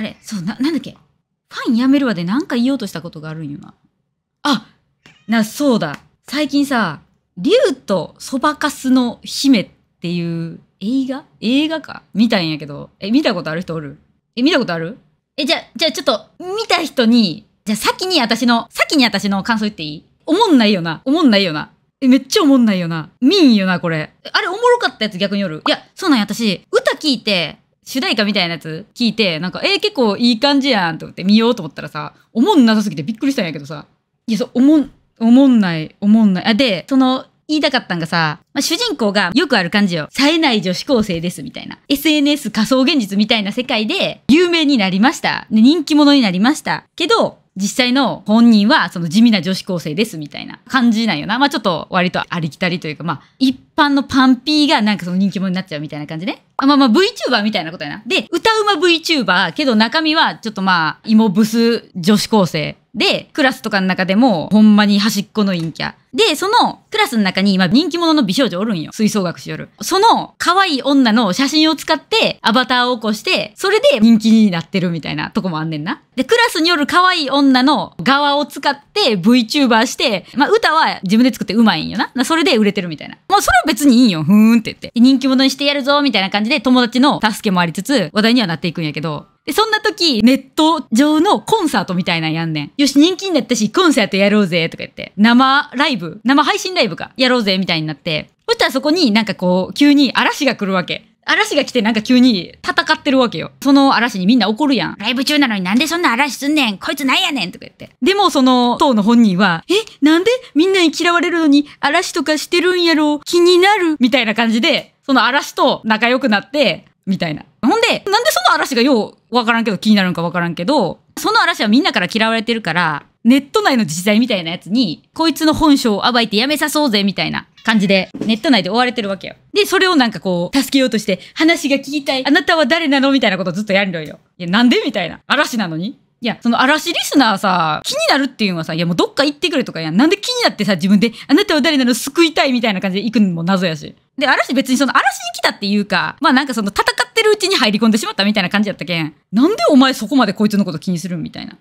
あれ、そう、な、なんだっけ。ファンやめるわで何か言おうとしたことがあるんよな。あな、そうだ。最近さ、竜とそばかすの姫っていう映画映画か見たんやけど。え、見たことある人おるえ、見たことあるえ、じゃ、じゃあちょっと、見た人に、じゃあ先に私の、先に私の感想言っていいおもんないよな。おもんないよな。え、めっちゃおもんないよな。見んよな、これ。あれ、おもろかったやつ逆による。いや、そうなんや、私、歌聞いて、主題歌みたいなやつ聞いて、なんか、えー、結構いい感じやんと思って見ようと思ったらさ、おもんなさすぎてびっくりしたんやけどさ、いや、そう、おもん、おもんない、おもんない。あ、で、その、言いたかったんがさ、まあ、主人公がよくある感じよ。冴えない女子高生ですみたいな。SNS 仮想現実みたいな世界で有名になりました。で人気者になりました。けど、実際の本人はその地味な女子高生ですみたいな感じなんよな。まあちょっと割とありきたりというか、まあ一般のパンピーがなんかその人気者になっちゃうみたいな感じね。あまあまあ VTuber みたいなことやな。で、歌うま VTuber けど中身はちょっとまあ芋ブス女子高生で、クラスとかの中でも、ほんまに端っこの陰キャ。で、そのクラスの中に、まあ、人気者の美少女おるんよ。吹奏楽しよる。その可愛い女の写真を使ってアバターを起こして、それで人気になってるみたいなとこもあんねんな。で、クラスによる可愛い女の側を使って VTuber して、まあ、歌は自分で作ってうまいんよな。それで売れてるみたいな。まあ、それは別にいいんよ。ふーんって言って。人気者にしてやるぞ、みたいな感じで友達の助けもありつつ、話題にはなっていくんやけど、で、そんな時、ネット上のコンサートみたいなやんねん。よし、人気になったし、コンサートやろうぜ、とか言って。生ライブ生配信ライブか。やろうぜ、みたいになって。そしたらそこになんかこう、急に嵐が来るわけ。嵐が来てなんか急に戦ってるわけよ。その嵐にみんな怒るやん。ライブ中なのになんでそんな嵐すんねんこいつなんやねんとか言って。でもその当の本人は、えなんでみんなに嫌われるのに嵐とかしてるんやろ気になるみたいな感じで、その嵐と仲良くなって、みたいな。ほんで、なんでその嵐がようわからんけど気になるのかわからんけど、その嵐はみんなから嫌われてるから、ネット内の自治体みたいなやつに、こいつの本性を暴いてやめさそうぜ、みたいな感じで、ネット内で追われてるわけよ。で、それをなんかこう、助けようとして、話が聞きたい、あなたは誰なのみたいなことずっとやるのよ。いや、なんでみたいな。嵐なのにいや、その嵐リスナーさ、気になるっていうのはさ、いやもうどっか行ってくれとかやん。なんで気になってさ、自分で、あなたは誰なの救いたいみたいな感じで行くのも謎やし。で、嵐別にその嵐に来たっていうか、まあなんかその戦ってるうちに入り込んでしまったみたいな感じやったけん。なんでお前そこまでこいつのこと気にするみたいな。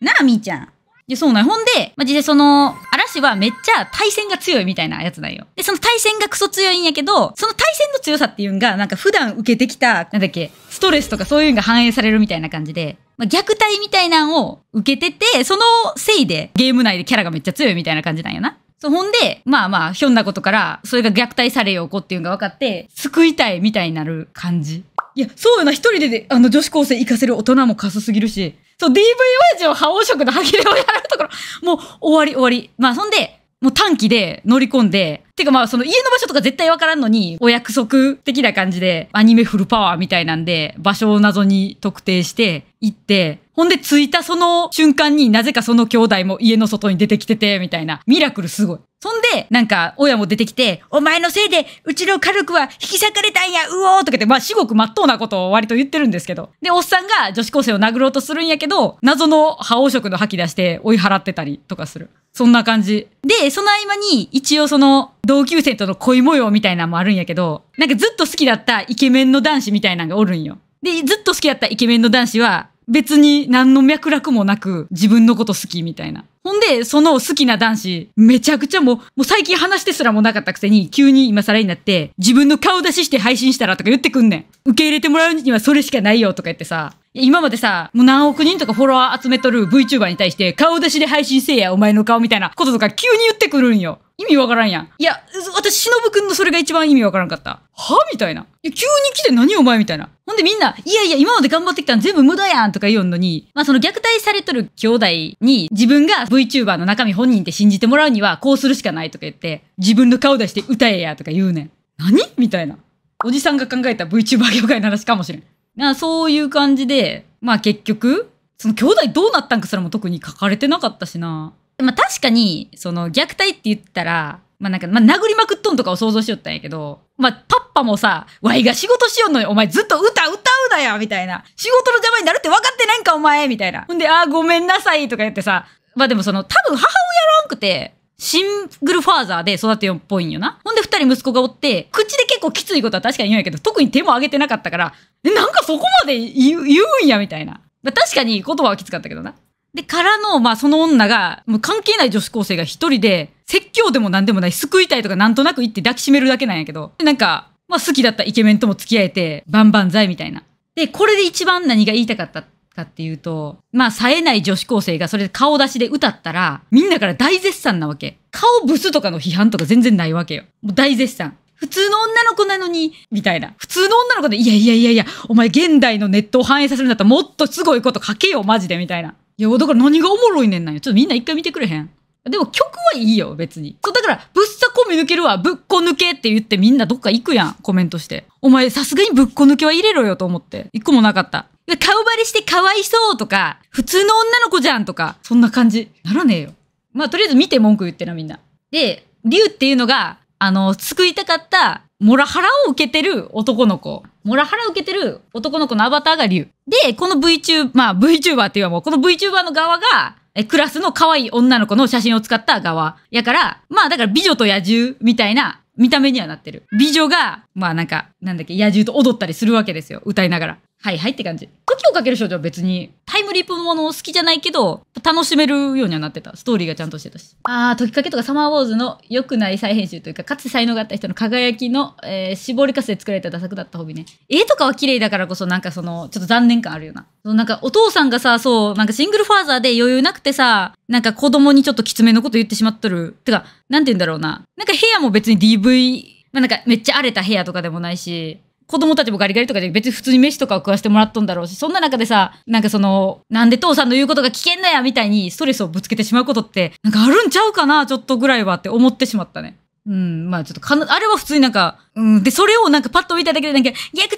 なあ、みーちゃん。いや、そうなんほんで、まあ、実際その、嵐子はめっちゃ対戦が強いみたいなやつなんよ。で、その対戦がクソ強いんやけど、その対戦の強さっていうんが、なんか普段受けてきた、なんだっけ、ストレスとかそういうのが反映されるみたいな感じで、まあ、虐待みたいなんを受けてて、そのせいでゲーム内でキャラがめっちゃ強いみたいな感じなんやな。そう、ほんで、まあまあ、ひょんなことから、それが虐待されよう子っていうのが分かって、救いたいみたいになる感じ。いや、そうよな、一人でで、あの、女子高生行かせる大人もかすすぎるし、そう、DV 親父を覇王色の歯切れをやるところ、もう終わり終わり。まあ、そんで、もう短期で乗り込んで、てかまあその家の場所とか絶対わからんのに、お約束的な感じで、アニメフルパワーみたいなんで、場所を謎に特定して行って、ほんで着いたその瞬間になぜかその兄弟も家の外に出てきてて、みたいな。ミラクルすごい。そんで、なんか、親も出てきて、お前のせいで、うちの家族は引き裂かれたんや、うおーとかって、まあ、至極真っ当なことを割と言ってるんですけど。で、おっさんが女子高生を殴ろうとするんやけど、謎の覇王色の吐き出して追い払ってたりとかする。そんな感じ。で、その合間に、一応その、同級生との恋模様みたいなのもあるんやけど、なんかずっと好きだったイケメンの男子みたいなのがおるんよ。で、ずっと好きだったイケメンの男子は、別に何の脈絡もなく自分のこと好きみたいな。んで、その好きな男子、めちゃくちゃもう、もう最近話してすらもなかったくせに、急に今更になって、自分の顔出しして配信したらとか言ってくんねん。受け入れてもらうにはそれしかないよとか言ってさ、今までさ、もう何億人とかフォロワー集めとる VTuber に対して、顔出しで配信せえや、お前の顔みたいなこととか急に言ってくるんよ。意味わからんやん。いや、私、しのぶくんのそれが一番意味わからんかった。はみたいな。いや、急に来て何お前みたいな。ほんでみんな、いやいや、今まで頑張ってきたの全部無駄やんとか言うのに、まあその虐待されとる兄弟に自分が VTuber の中身本人って信じてもらうにはこうするしかないとか言って、自分の顔出して歌えやとか言うねん。何みたいな。おじさんが考えた VTuber 業界の話かもしれん。なそういう感じで、まあ結局、その兄弟どうなったんかすらも特に書かれてなかったしな。まあ確かに、その虐待って言ったら、まあなんか、まあ殴りまくっとんとかを想像しよったんやけど、まあパッパもさ、わいが仕事しよんのにお前ずっと歌歌うなやみたいな。仕事の邪魔になるって分かってないんかお前みたいな。ほんで、ああ、ごめんなさいとか言ってさ、まあでもその多分母親らんくて、シングルファーザーで育てようっぽいんよな。ほんで二人息子がおって、口で結構きついことは確かに言うんやけど、特に手も上げてなかったから、え、なんかそこまで言うんやみたいな。まあ、確かに言葉はきつかったけどな。で、からの、まあ、その女が、もう関係ない女子高生が一人で、説教でも何でもない、救いたいとかなんとなく言って抱きしめるだけなんやけど、なんか、まあ、好きだったイケメンとも付き合えて、バンバン罪みたいな。で、これで一番何が言いたかったかっていうと、まあ、冴えない女子高生がそれで顔出しで歌ったら、みんなから大絶賛なわけ。顔ブスとかの批判とか全然ないわけよ。もう大絶賛。普通の女の子なのに、みたいな。普通の女の子で、いやいやいやいや、お前現代のネットを反映させるんだったらもっとすごいこと書けよ、マジで、みたいな。いや、だから何がおもろいねんなんよ。ちょっとみんな一回見てくれへん。でも曲はいいよ、別に。そう、だから、ぶっさこみ抜けるわ、ぶっこ抜けって言ってみんなどっか行くやん、コメントして。お前、さすがにぶっこ抜けは入れろよと思って。一個もなかった。顔バレしてかわいそうとか、普通の女の子じゃんとか、そんな感じ。ならねえよ。まあ、とりあえず見て文句言ってな、みんな。で、竜っていうのが、あの、救いたかったモラハラを受けてる男の子。モラハラを受けてる男の子のアバターが竜。で、この VTuber、まあ VTuber っていうかもう、この VTuber の側が、え、クラスの可愛い女の子の写真を使った側。やから、まあだから美女と野獣みたいな見た目にはなってる。美女が、まあなんか、なんだっけ、野獣と踊ったりするわけですよ。歌いながら。はいはいって感じ。時をかける少女は別にタイムリープもの好きじゃないけど、楽しめるようにはなってた。ストーリーがちゃんとしてたし。ああ、時かけとかサマーウォーズの良くない再編集というか、かつて才能があった人の輝きの、えー、絞りかすで作られた打作だったホビーね。絵とかは綺麗だからこそなんかその、ちょっと残念感あるよな。そのなんかお父さんがさ、そう、なんかシングルファーザーで余裕なくてさ、なんか子供にちょっときつめのこと言ってしまっとる。てか、なんて言うんだろうな。なんか部屋も別に DV、まあなんかめっちゃ荒れた部屋とかでもないし、子供たちもガリガリとかじゃ別に普通に飯とかを食わしてもらっとんだろうし、そんな中でさ、なんかその、なんで父さんの言うことが危険だやみたいにストレスをぶつけてしまうことって、なんかあるんちゃうかなちょっとぐらいはって思ってしまったね。うん、まあちょっとかあれは普通になんか、うん、で、それをなんかパッと見ただけでなんか、虐待や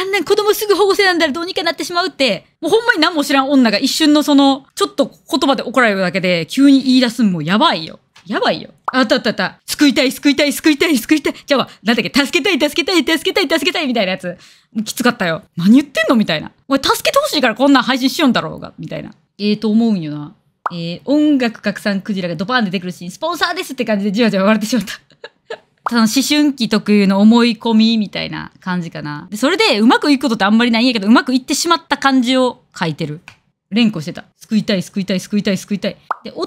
あんな子供すぐ保護せなんだらどうにかなってしまうって、もうほんまに何も知らん女が一瞬のその、ちょっと言葉で怒られるだけで、急に言い出すんもやばいよ。やばいよ。あったあったあった。救いたい、救いたい、救いたい、救いたい。じゃあ、なんだっけ、助けたい、助けたい、助けたい、助けたい、みたいなやつ。きつかったよ。何言ってんのみたいな。お助けてほしいからこんな配信しようんだろうが、みたいな。ええー、と思うんよな。えー、音楽拡散クジラがドバーン出てくるシーン、スポンサーですって感じでじわじわ笑ってしまった。そ の思春期特有の思い込みみたいな感じかな。でそれでうまくいくことってあんまりないんやけど、うまくいってしまった感じを書いてる。連呼してた。救いたい、救いたい、救いたい、救いたい。で、弟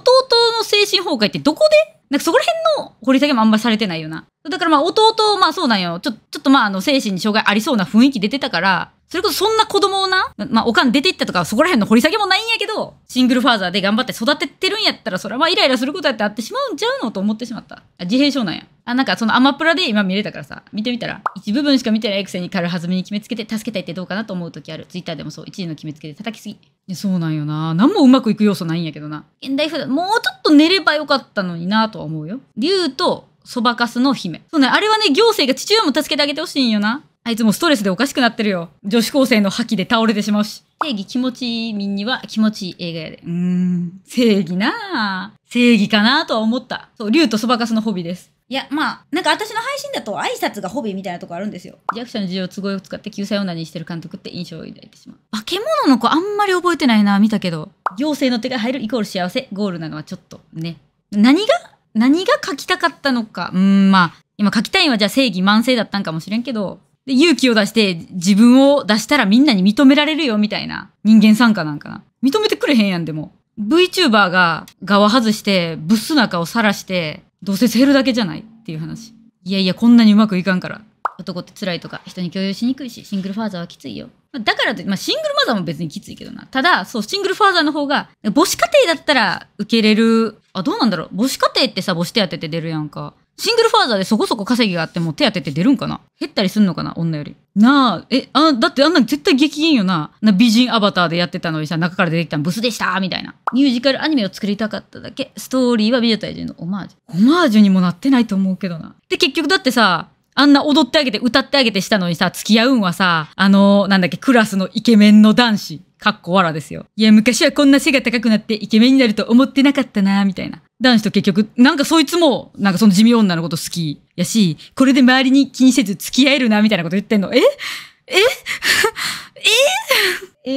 の精神崩壊ってどこでなんかそこら辺の掘り下げもあんまりされてないよな。だからまあ弟、まあそうなんよ。ちょ、ちょっとまああの精神に障害ありそうな雰囲気出てたから、それこそそんな子供をな、まあ、おかん出て行ったとか、そこら辺の掘り下げもないんやけど、シングルファーザーで頑張って育ててるんやったら、それはまあイライラすることやってあってしまうんちゃうのと思ってしまった。あ、自閉症なんや。あ、なんかそのアマプラで今見れたからさ、見てみたら、一部分しか見てないくせに軽はずみに決めつけて、助けたいってどうかなと思う時ある。ツイッターでもそう、一時の決めつけて叩きすぎ。そうなんよな。何もうまくいく要素ないんやけどな。現代風だ。もうちょっと寝ればよかったのになとは思うよ。竜とそばかすの姫。そうね、あれはね、行政が父親も助けてあげてほしいんよな。あいつもストレスでおかしくなってるよ。女子高生の覇気で倒れてしまうし。正義気持ちいい民には気持ちいい映画やで。うーん。正義なぁ。正義かなとは思った。そう、竜とそばかすのホビーです。いや、まあ、なんか私の配信だと挨拶がホビーみたいなとこあるんですよ。弱者の事情を都合を使って救済女にしてる監督って印象を抱いてしまう。化け物の子あんまり覚えてないな見たけど。行政の手が入るイコール幸せ、ゴールなのはちょっとね。何が何が書きたかったのか。うーん、まあ、今書きたいのはじゃあ正義満世だったんかもしれんけど、で、勇気を出して自分を出したらみんなに認められるよみたいな人間参加なんかな。認めてくれへんやんでも。VTuber が側外してブス中を晒して、どうせ減るだけじゃないっていう話。いやいや、こんなにうまくいかんから。男って辛いとか、人に共有しにくいし、シングルファーザーはきついよ。だからまあ、シングルマザーも別にきついけどな。ただ、そう、シングルファーザーの方が、母子家庭だったら受けれる、あ、どうなんだろう。母子家庭ってさ、母子手当てて出るやんか。シングルファーザーでそこそこ稼ぎがあっても手当てって出るんかな減ったりすんのかな女より。なあ、え、あ、だってあんな絶対激減よな。な美人アバターでやってたのにさ、中から出てきたのブスでしたみたいな。ミュージカルアニメを作りたかっただけ。ストーリーは美女と野獣のオマージュ。オマージュにもなってないと思うけどな。で、結局だってさ、あんな踊ってあげて歌ってあげてしたのにさ、付き合うんはさ、あのー、なんだっけ、クラスのイケメンの男子。かっこわらですよ。いや、昔はこんな背が高くなってイケメンになると思ってなかったなみたいな。男子と結局、なんかそいつも、なんかその地味女のこと好きやし、これで周りに気にせず付き合えるな、みたいなこと言ってんの。ええ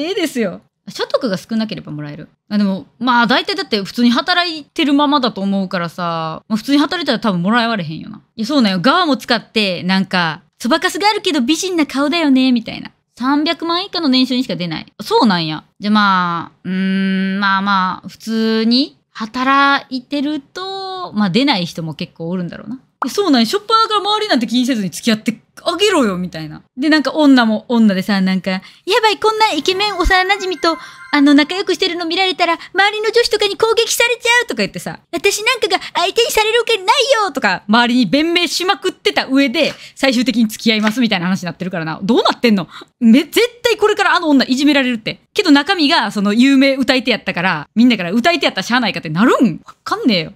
えええですよ。所得が少なければもらえる。あでも、まあ大体だって普通に働いてるままだと思うからさ、まあ、普通に働いたら多分もらえわれへんよな。いや、そうなんよ。側も使って、なんか、そばかすがあるけど美人な顔だよね、みたいな。300万以下の年収にしか出ない。そうなんや。じゃあまあ、うーん、まあまあ、普通に働いてると、まあ、出ない人も結構おるんだろうな。そうなんしょっぱなから周りなんて気にせずに付き合ってあげろよみたいな。で、なんか女も女でさ、なんか、やばい、こんなイケメン幼馴染と、あの、仲良くしてるの見られたら、周りの女子とかに攻撃されちゃうとか言ってさ、私なんかが相手にされるわけないよとか、周りに弁明しまくってた上で、最終的に付き合いますみたいな話になってるからな。どうなってんのめ、絶対これからあの女いじめられるって。けど中身が、その、有名歌い手やったから、みんなから歌い手やったらしゃあないかってなるんわかんねえよ。